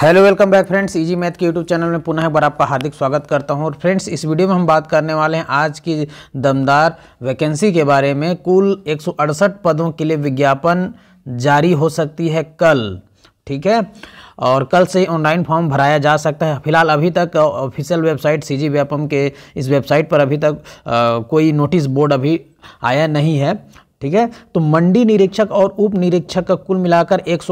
hello welcome back friends easy math के YouTube channel में पुनः एक बार आपका हार्दिक स्वागत करता हूं और फ्रेंड्स इस वीडियो में हम बात करने वाले हैं आज की दमदार वैकेंसी के बारे में कुल एक पदों के लिए विज्ञापन जारी हो सकती है कल ठीक है और कल से ऑनलाइन फॉर्म भराया जा सकता है फिलहाल अभी तक ऑफिशियल वेबसाइट सी जी के इस वेबसाइट पर अभी तक आ, कोई नोटिस बोर्ड अभी आया नहीं है ठीक है तो मंडी निरीक्षक और उप निरीक्षक का कुल मिलाकर एक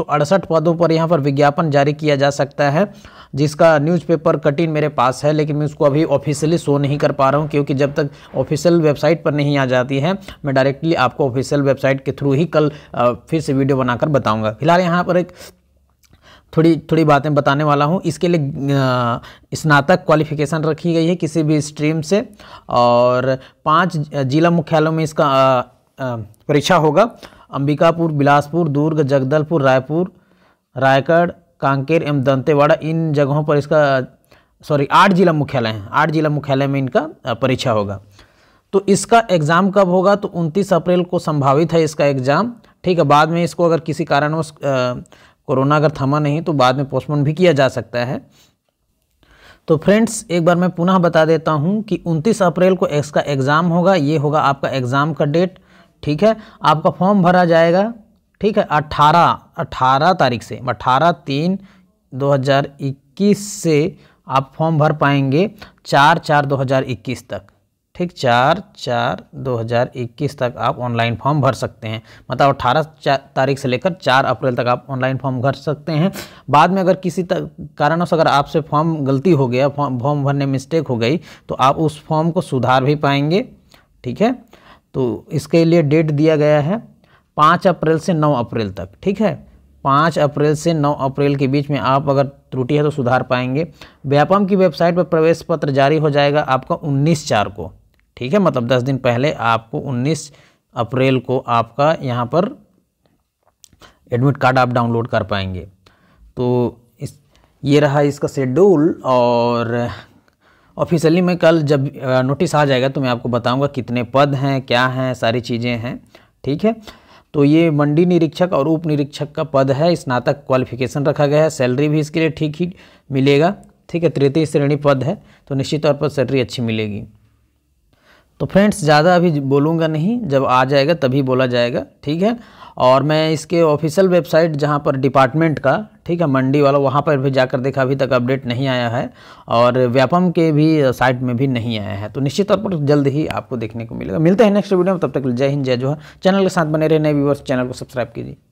पदों पर यहाँ पर विज्ञापन जारी किया जा सकता है जिसका न्यूज़पेपर कटिन मेरे पास है लेकिन मैं उसको अभी ऑफिशियली शो नहीं कर पा रहा हूँ क्योंकि जब तक ऑफिशियल वेबसाइट पर नहीं आ जाती है मैं डायरेक्टली आपको ऑफिशियल वेबसाइट के थ्रू ही कल फिर से वीडियो बनाकर बताऊँगा फिलहाल यहाँ पर एक थोड़ी थोड़ी बातें बताने वाला हूँ इसके लिए स्नातक क्वालिफिकेशन रखी गई है किसी भी स्ट्रीम से और पांच जिला मुख्यालयों में इसका परीक्षा होगा अंबिकापुर बिलासपुर दुर्ग जगदलपुर रायपुर रायगढ़ कांकेर एवं दंतेवाड़ा इन जगहों पर इसका सॉरी आठ जिला मुख्यालय हैं आठ जिला मुख्यालय में इनका परीक्षा होगा तो इसका एग्ज़ाम कब होगा तो 29 अप्रैल को संभावित है इसका एग्ज़ाम ठीक है बाद में इसको अगर किसी कारणवश कोरोना अगर थमा नहीं तो बाद में पोस्टपोन भी किया जा सकता है तो फ्रेंड्स एक बार मैं पुनः बता देता हूँ कि 29 अप्रैल को इसका एग्ज़ाम होगा ये होगा आपका एग्ज़ाम का डेट ठीक है आपका फॉर्म भरा जाएगा ठीक है अट्ठारह अट्ठारह तारीख से अट्ठारह तीन 2021 से आप फॉर्म भर पाएंगे चार चार 2021 तक ठीक चार चार 2021 तक आप ऑनलाइन फॉर्म भर सकते हैं मतलब 18 तारीख से लेकर चार अप्रैल तक आप ऑनलाइन फॉर्म भर सकते हैं बाद में अगर किसी से अगर आपसे फॉर्म गलती हो गया फॉर्म भरने में मिस्टेक हो गई तो आप उस फॉर्म को सुधार भी पाएंगे ठीक है तो इसके लिए डेट दिया गया है पाँच अप्रैल से नौ अप्रैल तक ठीक है पाँच अप्रैल से नौ अप्रैल के बीच में आप अगर त्रुटि है तो सुधार पाएंगे व्यापम की वेबसाइट पर प्रवेश पत्र जारी हो जाएगा आपका उन्नीस चार को ठीक है मतलब दस दिन पहले आपको उन्नीस अप्रैल को आपका यहाँ पर एडमिट कार्ड आप डाउनलोड कर पाएंगे तो इस ये रहा इसका शेड्यूल और ऑफिशियली मैं कल जब नोटिस आ जाएगा तो मैं आपको बताऊंगा कितने पद हैं क्या हैं सारी चीज़ें हैं ठीक है तो ये मंडी निरीक्षक और उप निरीक्षक का पद है स्नातक क्वालिफिकेशन रखा गया है सैलरी भी इसके लिए ठीक ही मिलेगा ठीक है तृतीय श्रेणी पद है तो निश्चित तौर पर सैलरी अच्छी मिलेगी तो फ्रेंड्स ज़्यादा अभी बोलूँगा नहीं जब आ जाएगा तभी बोला जाएगा ठीक है और मैं इसके ऑफिशियल वेबसाइट जहाँ पर डिपार्टमेंट का ठीक है मंडी वाला वहाँ पर भी जाकर देखा अभी तक अपडेट नहीं आया है और व्यापम के भी साइट में भी नहीं आया है तो निश्चित तौर पर जल्द ही आपको देखने को मिलेगा मिलते हैं नेक्स्ट वीडियो में तब तक जय हिंद जय जोहर चैनल के साथ बने रहे नए व्यूवर्स चैनल को सब्सक्राइब कीजिए